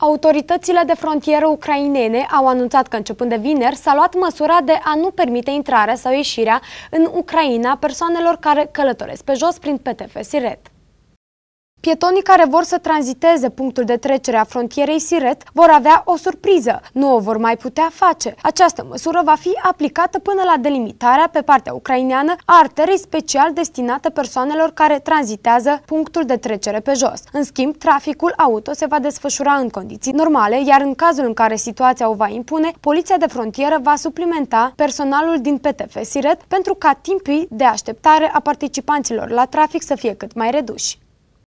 Autoritățile de frontieră ucrainene au anunțat că începând de vineri s-a luat măsura de a nu permite intrarea sau ieșirea în Ucraina persoanelor care călătoresc pe jos prin PTF Siret. Pietonii care vor să tranziteze punctul de trecere a frontierei Siret vor avea o surpriză. Nu o vor mai putea face. Această măsură va fi aplicată până la delimitarea pe partea ucraineană a arterei special destinată persoanelor care tranzitează punctul de trecere pe jos. În schimb, traficul auto se va desfășura în condiții normale, iar în cazul în care situația o va impune, Poliția de Frontieră va suplimenta personalul din PTF Siret pentru ca timpii de așteptare a participanților la trafic să fie cât mai reduși.